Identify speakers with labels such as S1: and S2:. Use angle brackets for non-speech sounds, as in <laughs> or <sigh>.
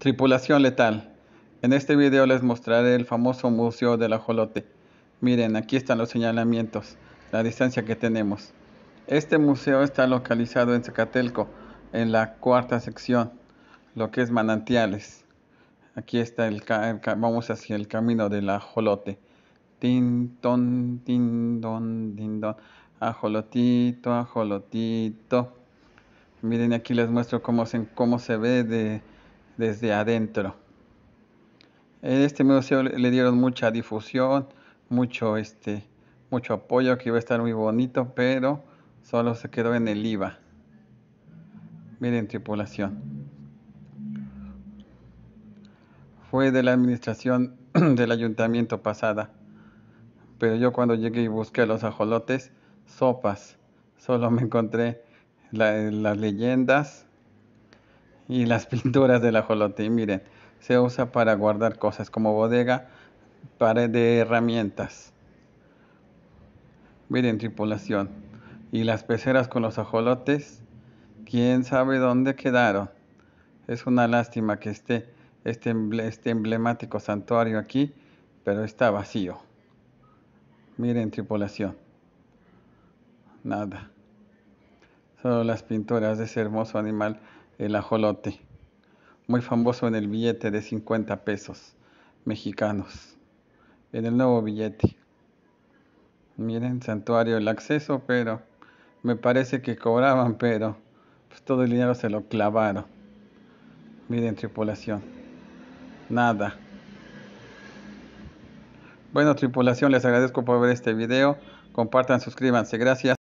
S1: Tripulación letal. En este video les mostraré el famoso Museo del Ajolote. Miren, aquí están los señalamientos, la distancia que tenemos. Este museo está localizado en Zacatelco, en la cuarta sección, lo que es manantiales. Aquí está el, vamos hacia el camino del ajolote. Tin ton tin don tin don. Ajolotito, ajolotito. Miren aquí les muestro cómo se, cómo se ve de desde adentro. En este museo le dieron mucha difusión, mucho, este, mucho apoyo, que iba a estar muy bonito, pero solo se quedó en el IVA. Miren, tripulación. Fue de la administración <clears throat> del ayuntamiento pasada, pero yo cuando llegué y busqué los ajolotes, sopas, solo me encontré las leyendas y las <laughs> pinturas del ajolote. Y miren, se usa para guardar cosas como bodega, pared de herramientas. Miren, tripulación. Y las peceras con los ajolotes, quién sabe dónde quedaron. Es una lástima que esté este, este emblemático santuario aquí, pero está vacío. Miren, tripulación. Nada. Solo las pinturas de ese hermoso animal el ajolote, muy famoso en el billete de 50 pesos mexicanos, en el nuevo billete. Miren, santuario el acceso, pero me parece que cobraban, pero pues, todo el dinero se lo clavaron. Miren, tripulación, nada. Bueno, tripulación, les agradezco por ver este video. Compartan, suscríbanse. Gracias.